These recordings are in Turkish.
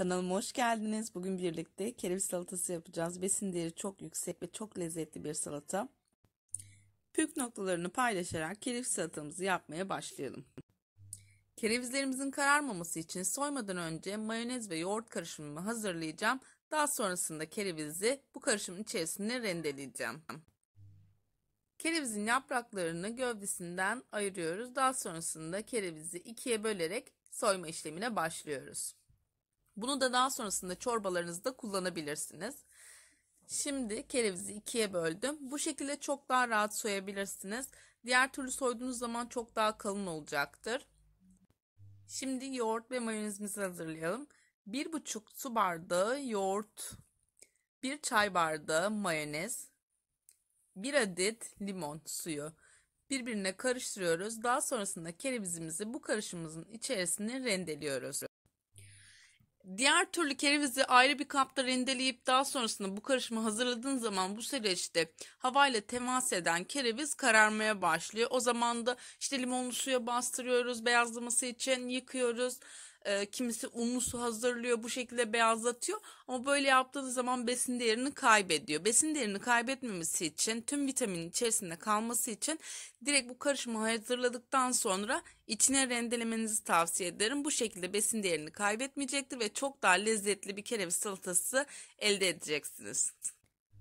Kanalıma hoş geldiniz. Bugün birlikte kereviz salatası yapacağız. Besin değeri çok yüksek ve çok lezzetli bir salata. Püf noktalarını paylaşarak kereviz salatamızı yapmaya başlayalım. Kerevizlerimizin kararmaması için soymadan önce mayonez ve yoğurt karışımımı hazırlayacağım. Daha sonrasında kerevizi bu karışımın içerisine rendeleyeceğim. Kerevizin yapraklarını gövdesinden ayırıyoruz. Daha sonrasında kerevizi ikiye bölerek soyma işlemine başlıyoruz. Bunu da daha sonrasında çorbalarınızda kullanabilirsiniz. Şimdi kerevizi ikiye böldüm. Bu şekilde çok daha rahat soyabilirsiniz. Diğer türlü soyduğunuz zaman çok daha kalın olacaktır. Şimdi yoğurt ve mayonezimizi hazırlayalım. 1,5 su bardağı yoğurt, 1 çay bardağı mayonez, 1 adet limon suyu birbirine karıştırıyoruz. Daha sonrasında kerevizimizi bu karışımımızın içerisine rendeliyoruz. Diğer türlü kerevizi ayrı bir kapta rendeleyip daha sonrasında bu karışımı hazırladığın zaman bu süreçte havayla temas eden kereviz kararmaya başlıyor. O zaman da işte limonlu suya bastırıyoruz, beyazlaması için yıkıyoruz. E, kimisi unlu su hazırlıyor bu şekilde beyazlatıyor ama böyle yaptığı zaman besin değerini kaybediyor. Besin değerini kaybetmemesi için tüm vitaminin içerisinde kalması için direkt bu karışımı hazırladıktan sonra içine rendelemenizi tavsiye ederim. Bu şekilde besin değerini kaybetmeyecektir ve çok daha lezzetli bir kereviz salatası elde edeceksiniz.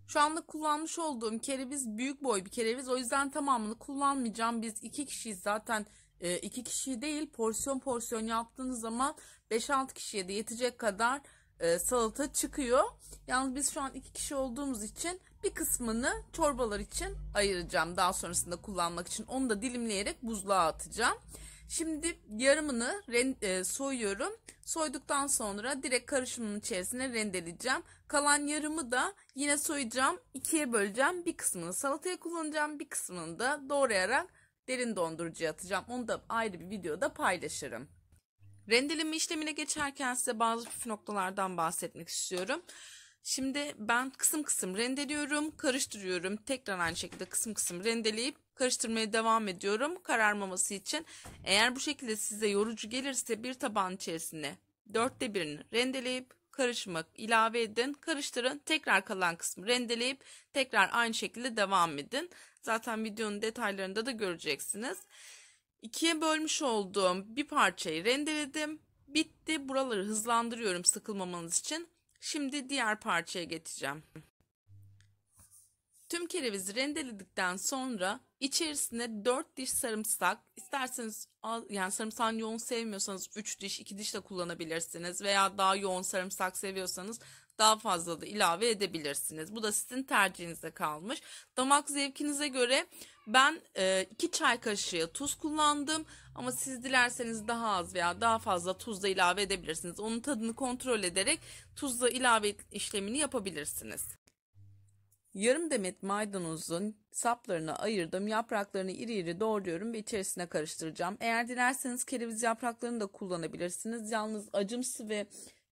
Şu anda kullanmış olduğum kereviz büyük boy bir kereviz. O yüzden tamamını kullanmayacağım. Biz iki kişiyiz zaten e, iki kişi değil porsiyon porsiyon yaptığınız zaman 5-6 kişiye de yetecek kadar e, salata çıkıyor. Yalnız biz şu an iki kişi olduğumuz için bir kısmını çorbalar için ayıracağım. Daha sonrasında kullanmak için onu da dilimleyerek buzluğa atacağım. Şimdi yarımını e, soyuyorum. Soyduktan sonra direkt karışımın içerisine rendeleyeceğim. Kalan yarımı da yine soyacağım. ikiye böleceğim. Bir kısmını salataya kullanacağım. Bir kısmını da doğrayarak derin dondurucuya atacağım. Onu da ayrı bir videoda paylaşırım. Rendeleme işlemine geçerken size bazı püf noktalardan bahsetmek istiyorum. Şimdi ben kısım kısım rendeliyorum, karıştırıyorum. Tekrar aynı şekilde kısım kısım rendeleyip karıştırmaya devam ediyorum kararmaması için. Eğer bu şekilde size yorucu gelirse bir taban içerisinde dörtte birini rendeleyip karışmak ilave edin, karıştırın. Tekrar kalan kısmı rendeleyip tekrar aynı şekilde devam edin. Zaten videonun detaylarında da göreceksiniz. İkiye bölmüş olduğum bir parçayı rendeledim. Bitti. Buraları hızlandırıyorum sıkılmamanız için. Şimdi diğer parçaya geçeceğim. Tüm kerevizi rendeledikten sonra içerisine 4 diş sarımsak, isterseniz yani sarımsağın yoğun sevmiyorsanız 3 diş, 2 diş de kullanabilirsiniz veya daha yoğun sarımsak seviyorsanız daha fazla da ilave edebilirsiniz. Bu da sizin tercihinize kalmış. Damak zevkinize göre ben 2 e, çay kaşığı tuz kullandım ama siz dilerseniz daha az veya daha fazla tuz da ilave edebilirsiniz. Onun tadını kontrol ederek tuzla ilave işlemini yapabilirsiniz. Yarım demet maydanozun saplarını ayırdım. Yapraklarını iri iri doğruyorum ve içerisine karıştıracağım. Eğer dilerseniz kereviz yapraklarını da kullanabilirsiniz. Yalnız acımsı ve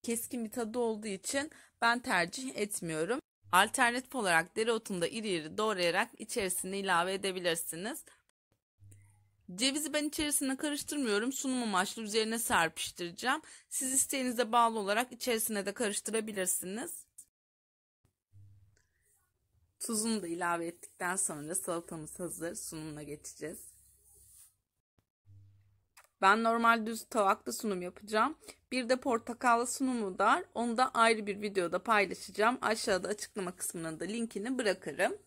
keskin bir tadı olduğu için ben tercih etmiyorum. Alternatif olarak dereotunu da iri iri doğrayarak içerisine ilave edebilirsiniz. Cevizi ben içerisine karıştırmıyorum. Sunum amaçlı üzerine serpiştireceğim. Siz isteğinize bağlı olarak içerisine de karıştırabilirsiniz. Tuzunu da ilave ettikten sonra salatamız hazır. Sunumuna geçeceğiz. Ben normal düz tavakta sunum yapacağım. Bir de portakallı sunumu da. Onu da ayrı bir videoda paylaşacağım. Aşağıda açıklama kısmına da linkini bırakırım.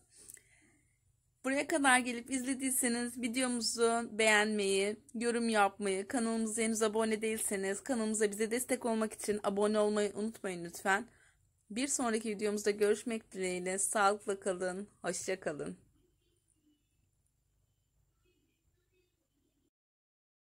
Buraya kadar gelip izlediyseniz videomuzu beğenmeyi, yorum yapmayı, kanalımıza henüz abone değilseniz kanalımıza bize destek olmak için abone olmayı unutmayın lütfen. Bir sonraki videomuzda görüşmek dileğiyle sağlıkla kalın, hoşça kalın.